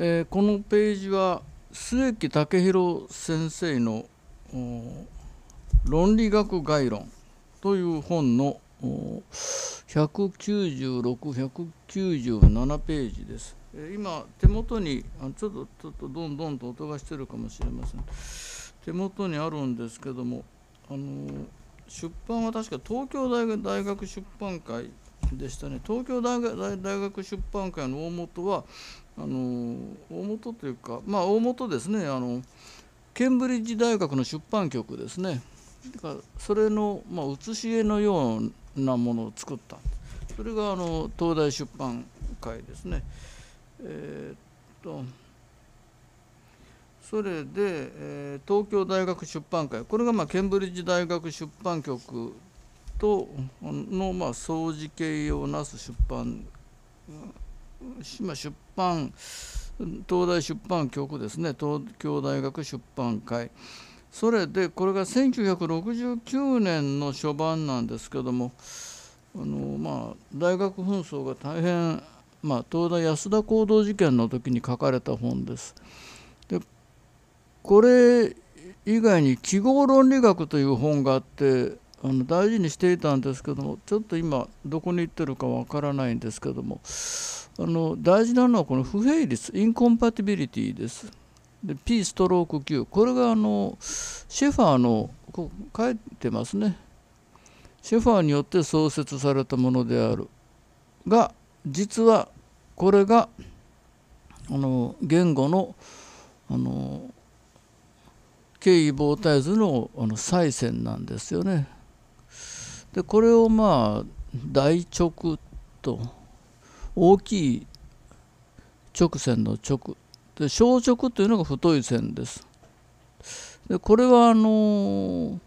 えー、このページは末木武弘先生の「論理学概論」という本の196197ページです。今手元にちょっとちょっとどんどんと音がしてるかもしれません手元にあるんですけどもあの出版は確か東京大学出版会でしたね東京大学出版会の大元はあの大元というかまあ大元ですねあのケンブリッジ大学の出版局ですねだからそれの、まあ、写し絵のようなものを作ったそれがあの東大出版会ですねえー、っとそれで、えー、東京大学出版会これが、まあ、ケンブリッジ大学出版局との、まあ、総事形をなす出版今出版東大出版局ですね東京大学出版会それでこれが1969年の初版なんですけどもあの、まあ、大学紛争が大変、まあ、東大安田行動事件の時に書かれた本です。でこれ以外に「記号論理学」という本があってあの大事にしていたんですけどもちょっと今どこに行ってるかわからないんですけどもあの大事なのはこの不平率インコンパティビリティですで P ストローク Q これがあのシェファーのこう書いてますねシェファーによって創設されたものであるが実はこれがあの言語のあの敬意膨体図のあの再選なんですよね。でこれをまあ大直と。大きい直線の直で小直というのが太い線ですでこれはあの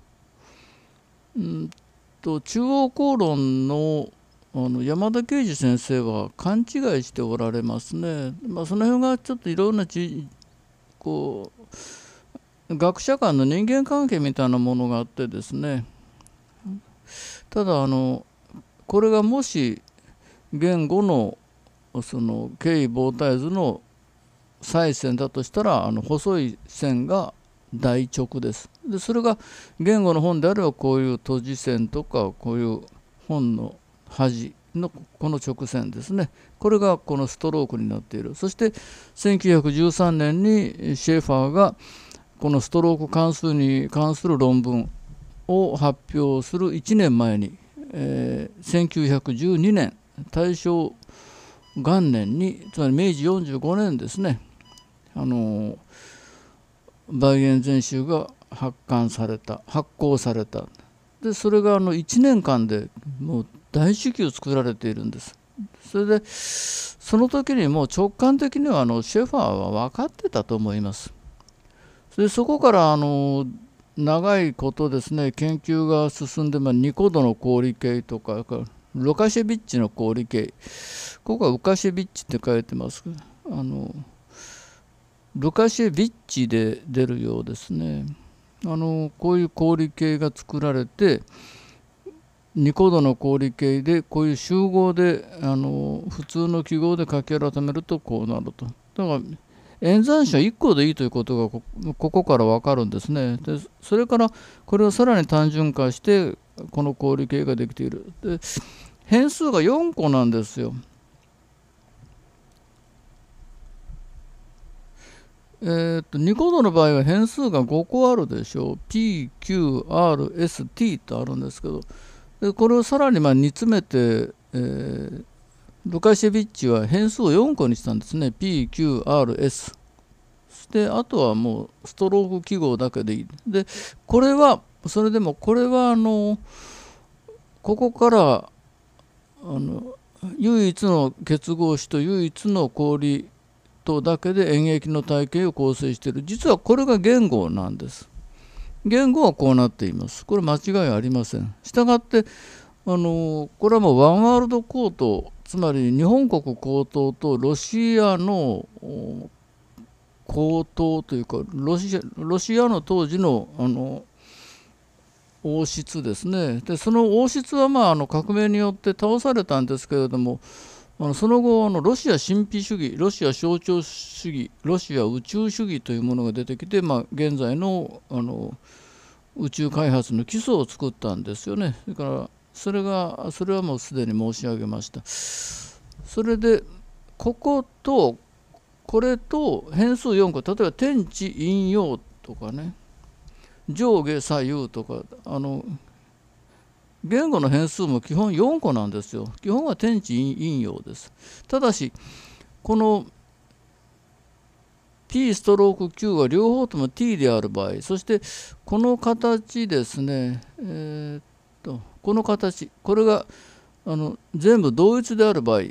うんと中央公論のあの山田啓司先生は勘違いしておられますね、まあ、その辺がちょっといろんなちこう学者間の人間関係みたいなものがあってですねただあのこれがもし言語のその経緯膨大図の再線だとしたらあの細い線が大直ですでそれが言語の本であればこういう閉じ線とかこういう本の端のこの直線ですねこれがこのストロークになっているそして1913年にシェーファーがこのストローク関数に関する論文を発表する1年前に、えー、1912年大正元年につまり明治45年ですねあのバイン全集が発刊された発行されたでそれがあの1年間でもう大至急作られているんですそれでその時にもう直感的にはあのシェファーは分かってたと思いますそでそこからあの長いことですね研究が進んで、まあ、ニコドの氷系とかロカシェビッチの氷系ここはルカシェビッチって書いてますあのルカシェビッチで出るようですねあのこういう氷系が作られて2個度の氷系でこういう集合であの普通の記号で書き改めるとこうなるとだから演算子は1個でいいということがここから分かるんですねでそれからこれをさらに単純化してこの氷系ができているで変数が4個なんですよえー、っと2コードの場合は変数が5個あるでしょう PQRST とあるんですけどでこれをさらにまあ煮詰めて、えー、ルカシェビッチは変数を4個にしたんですね PQRS そしてあとはもうストローク記号だけでいいでこれはそれでもこれはあのここからあの唯一の結合子と唯一の氷トだけで演劇の体系を構成している実はこれが言語なんです言語はこうなっていますこれ間違いありませんしたがってあのこれはもうワンワールドコートつまり日本国高等とロシアの高等というかロシアロシアの当時のあの王室ですねでその王室はまああの革命によって倒されたんですけれどもその後のロシア神秘主義ロシア象徴主義ロシア宇宙主義というものが出てきて、まあ、現在のあの宇宙開発の基礎を作ったんですよねだからそれがそれはもうすでに申し上げましたそれでこことこれと変数4個例えば天地引用とかね上下左右とかあの言語の変数も基本4個なんですよ。基本は天地引用です。ただし、この t ストローク q は両方とも t である場合、そしてこの形ですね、えー、っと、この形、これがあの全部同一である場合、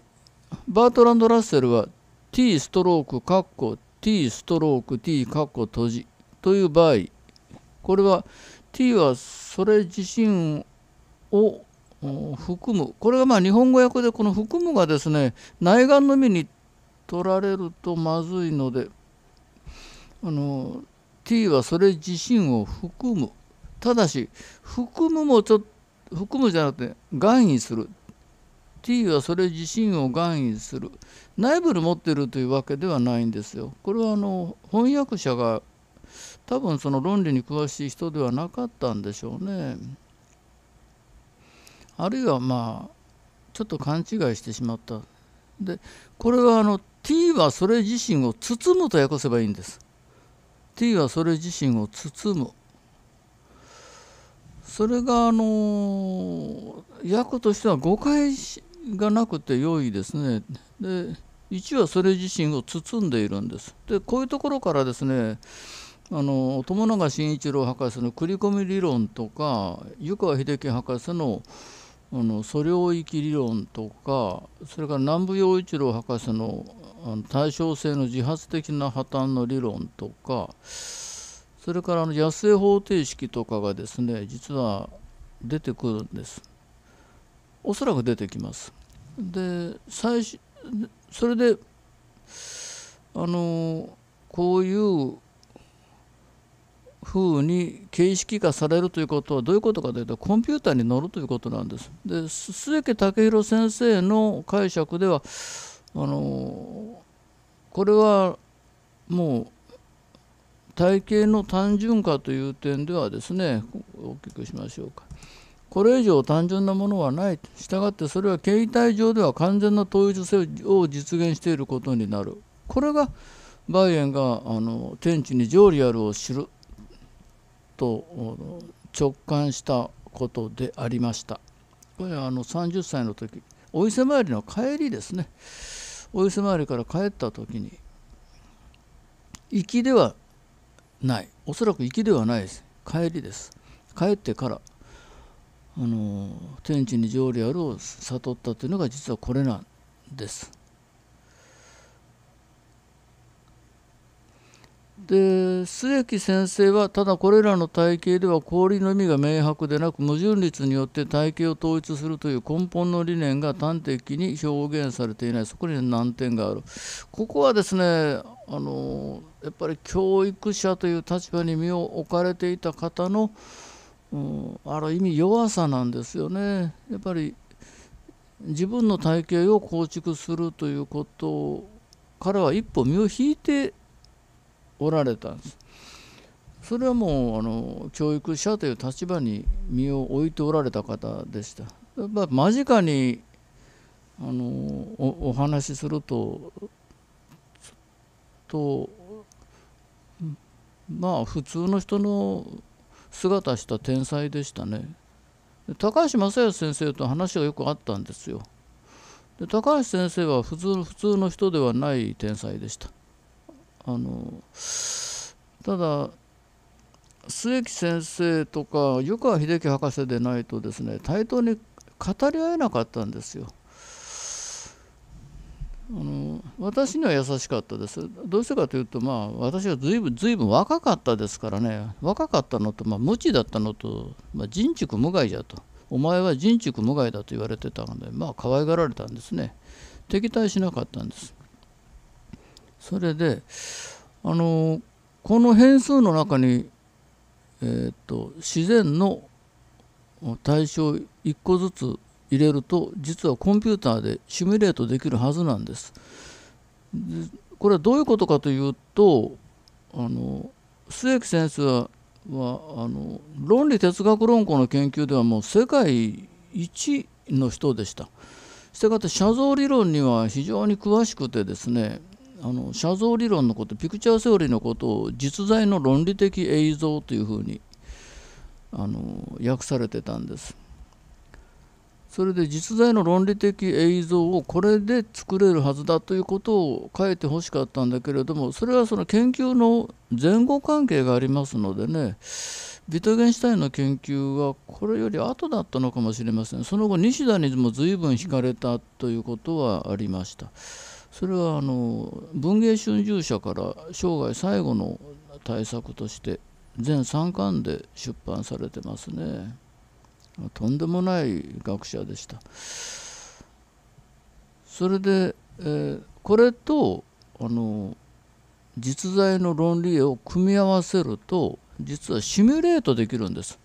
バートランド・ラッセルは t ストローク括弧 t ストローク t 括弧閉じという場合、これは t はそれ自身を含むこれはまあ日本語訳でこの「含む」がですね内眼のみに取られるとまずいのであの t はそれ自身を含むただし含むもちょっと含むじゃなくて含意する t はそれ自身を含意する内部で持っているというわけではないんですよ。これはあの翻訳者が多分その論理に詳しい人ではなかったんでしょうね。あるいはまあちょっと勘違いしてしまったでこれはあの t はそれ自身を包むと訳せばいいんです t はそれ自身を包むそれがあの訳としては誤解がなくて良いですねで1はそれ自身を包んでいるんですでこういうところからですねあの友永慎一郎博士の繰り込み理論とか湯川秀樹博士の「あの素領域理論とかそれから南部陽一郎博士の対称性の自発的な破綻の理論とかそれからあの野生方程式とかがですね実は出てくるんですおそらく出てきますで最初それであのこういうふうに形式化されるということはどういうことかというとコンピューターに乗るということなんです。で末家武弘先生の解釈ではあのこれはもう体系の単純化という点ではですね大きくしましょうか。これ以上単純なものはない。したがってそれは形態上では完全な統一性を実現していることになる。これがバイエンがあの天地に条理あるを知ると直感したことでありましたこれはあの30歳の時お伊勢参りの帰りですねお伊勢参りから帰った時に行きではないおそらく行きではないです帰りです帰ってからあの天地に条理あるを悟ったというのが実はこれなんですで末木先生はただこれらの体系では氷の意味が明白でなく矛盾率によって体系を統一するという根本の理念が端的に表現されていないそこに難点があるここはですねあのやっぱり教育者という立場に身を置かれていた方の、うん、ある意味弱さなんですよね。やっぱり自分の体系を構築するということからは一歩身を引いておられたんですそれはもうあの教育者という立場に身を置いておられた方でしたやっぱ間近にあのお話しするととまあ普通の人の姿した天才でしたね高橋正康先生と話がよくあったんですよで高橋先生は普通普通の人ではない天才でしたあのただ末木先生とか湯川秀樹博士でないとですね対等に語り合えなかったんですよ。あの私には優しかったですどうしてかというとまあ私は随分随分若かったですからね若かったのと、まあ、無知だったのと、まあ、人畜無害じゃとお前は人畜無害だと言われてたのでまあ可愛がられたんですね敵対しなかったんですそれであのこの変数の中に、えーと、自然の対象1個ずつ入れると実はコンピューターでシミュレートできるはずなんです。でこれはどういうことかというとあの末木先生はあの論理哲学論考の研究ではもう世界一の人でした。したがって写像理論には非常に詳しくてですねあの写像理論のことピクチャーセオリーのことを実在の論理的映像というふうにあの訳されてたんです。それで実在の論理的映像をこれで作れるはずだということを書いてほしかったんだけれどもそれはその研究の前後関係がありますのでねビトゲンシュタインの研究はこれより後だったのかもしれませんその後西田にも随分惹かれたということはありました。それはあの文藝春秋社から生涯最後の大作として全3巻で出版されてますねとんでもない学者でしたそれで、えー、これとあの実在の論理を組み合わせると実はシミュレートできるんです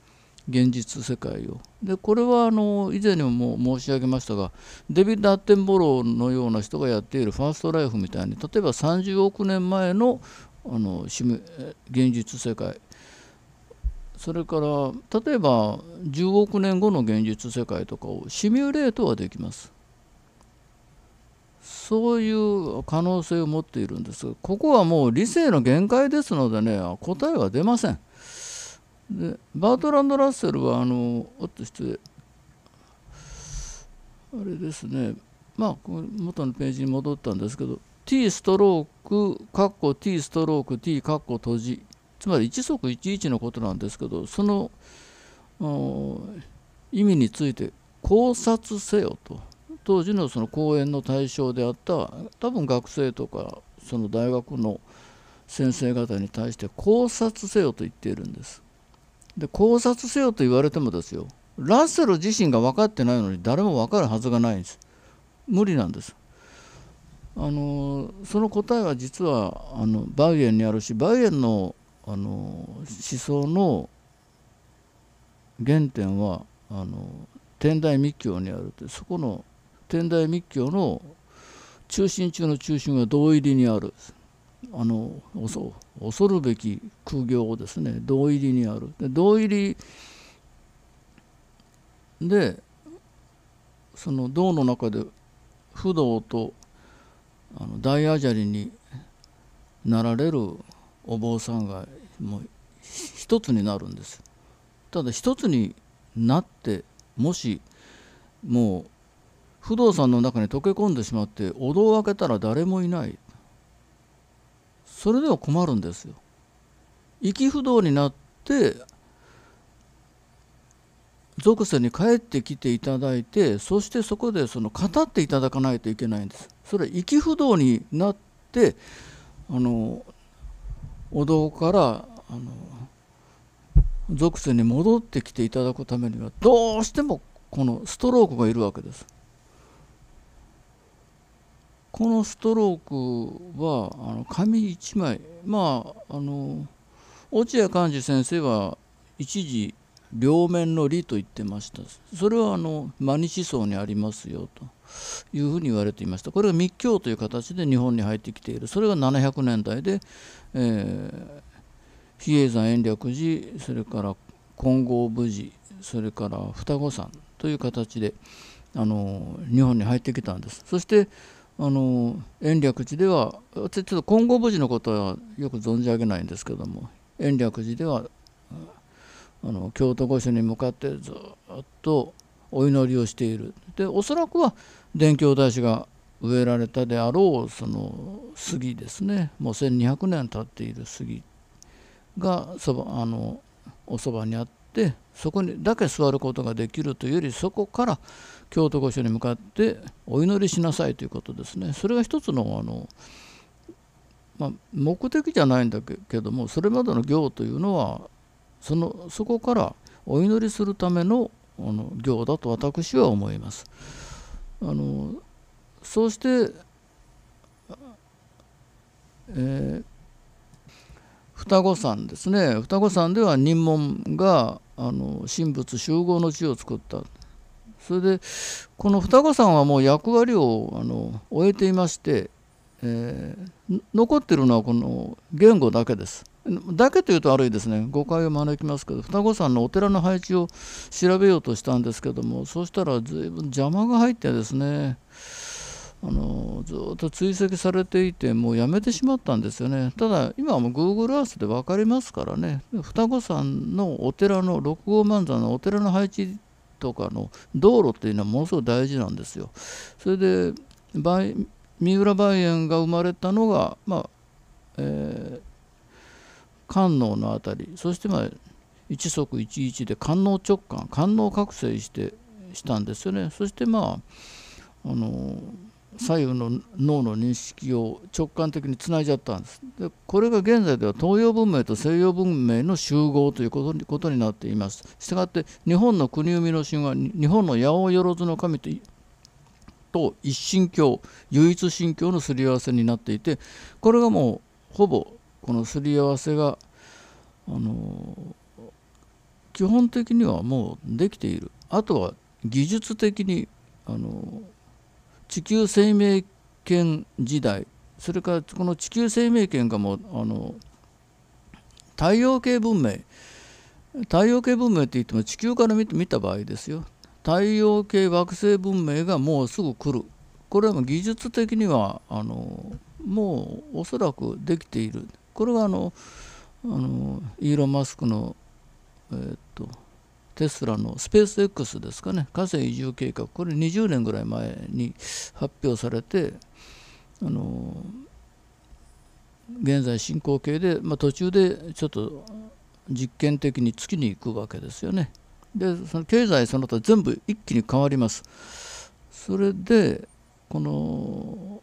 現実世界をでこれはあの以前にも申し上げましたがデビッド・アッテンボローのような人がやっているファーストライフみたいに例えば30億年前のあの現実世界それから例えば10億年後の現実世界とかをシミュレートはできますそういう可能性を持っているんですここはもう理性の限界ですのでね答えは出ませんでバートランド・ラッセルはあのあとしてあれですねまあ元のページに戻ったんですけど t ストロークカッ t ストローク t カッ閉じつまり一足一一のことなんですけどその意味について考察せよと当時のその講演の対象であった多分学生とかその大学の先生方に対して考察せよと言っているんです。で考察せよと言われてもですよラッセル自身が分かってないのに誰も分かるはずがないんです無理なんですあのその答えは実はあのバイエンにあるしバイエンのあの思想の原点はあの天台密教にあるってそこの天台密教の中心中の中心は同入りにある。あの恐るべき苦行をですね道入りにあるで道入りでその道の中で不動とあの大アジャリになられるお坊さんがもう一つになるんですただ一つになってもしもう不動産の中に溶け込んでしまってお堂を開けたら誰もいないそれでは困るんですよ。息不動になって俗世に帰ってきていただいてそしてそこでその語っていただかないといけないんです。それ息不動になってあのお堂からあの俗世に戻ってきていただくためにはどうしてもこのストロークがいるわけです。このストロークはあの紙1枚まああの落合寛治先生は一時両面の理と言ってましたそれはあのマニ思想にありますよというふうに言われていましたこれが密教という形で日本に入ってきているそれが700年代で、えー、比叡山延暦寺それから金剛無寺それから双子山という形であの日本に入ってきたんですそしてあの延暦寺ではちょっと金剛墓地のことはよく存じ上げないんですけども延暦寺ではあの京都御所に向かってずっとお祈りをしているでおそらくは伝教大師が植えられたであろうその杉ですねもう1,200年経っている杉がそばあのおそばにあって。ってそこにだけ座ることができるというよりそこから京都御所に向かってお祈りしなさいということですねそれが一つのあの、まあ、目的じゃないんだけどもそれまでの行というのはそのそこからお祈りするためのあの行だと私は思います。あのそうして、えー、双子山ですね双子山では任門があの神仏集合の地を作ったそれでこの双子さんはもう役割をあの終えていまして、えー、残ってるのはこの言語だけです。だけというと悪いですね誤解を招きますけど双子さんのお寺の配置を調べようとしたんですけどもそうしたら随分邪魔が入ってですねあのずっと追跡されていてもうやめてしまったんですよねただ今はもう Google Earth で分かりますからね双子山のお寺の六号万山のお寺の配置とかの道路っていうのはものすごく大事なんですよそれで三浦梅園が生まれたのがまあえー、観音の辺りそしてまあ一足一一で官能直感官能覚醒してしたんですよねそしてまああの左右の脳の認識を直感的につないじゃったんですでこれが現在では東洋文明と西洋文明の集合ということになっていますしたがって日本の国生みの神話日本の八百万の神とと一神教唯一神教のすり合わせになっていてこれがもうほぼこのすり合わせがあの基本的にはもうできているあとは技術的にあの地球生命権時代それからこの地球生命権がもうあの太陽系文明太陽系文明って言っても地球から見た場合ですよ太陽系惑星文明がもうすぐ来るこれはもう技術的にはあのもうおそらくできているこれはあのあのイーロン・マスクのえー、っとテスラのスペース X ですかね、火星移住計画、これ20年ぐらい前に発表されて、あの現在進行形で、まあ、途中でちょっと実験的に月に行くわけですよね。で、その経済その他全部一気に変わります。それで、この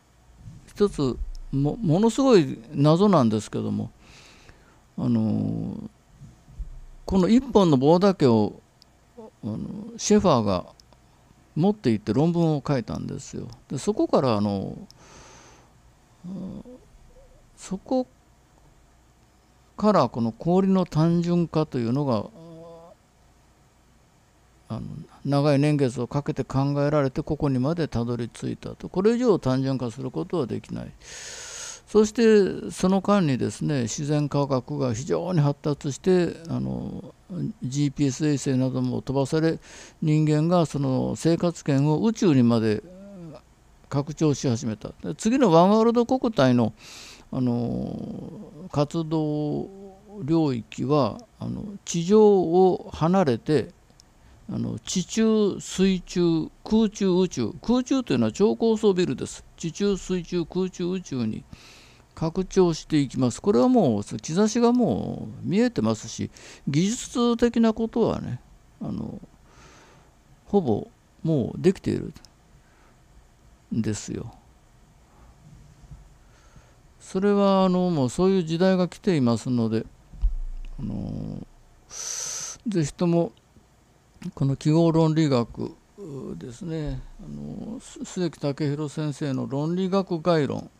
一つもものすごい謎なんですけども、あのこの1本の棒だけをあのシェファーが持っていって論文を書いたんですよ。でそこからあのそこからこの氷の単純化というのがあの長い年月をかけて考えられてここにまでたどり着いたとこれ以上単純化することはできない。そしてその間にですね自然科学が非常に発達してあの GPS 衛星なども飛ばされ人間がその生活圏を宇宙にまで拡張し始めた次のワンワールド国体のあの活動領域はあの地上を離れてあの地中水中空中宇宙空中というのは超高層ビルです地中水中空中宇宙に拡張していきます。これはもう兆しがもう見えてますし技術的なことはねあのほぼもうできているんですよ。それはあのもうそういう時代が来ていますのであのぜひともこの記号論理学ですねあの鈴木武弘先生の論理学概論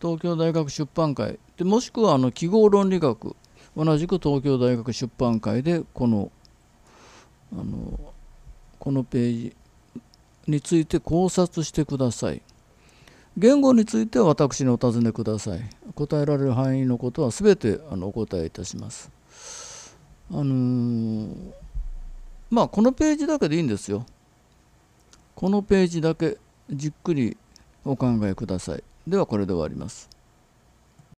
東京大学出版会でもしくはあの記号論理学同じく東京大学出版会でこのあのこのページについて考察してください言語については私にお尋ねください答えられる範囲のことは全てあのお答えいたしますあのー、まあこのページだけでいいんですよこのページだけじっくりお考えくださいではこれで終わります。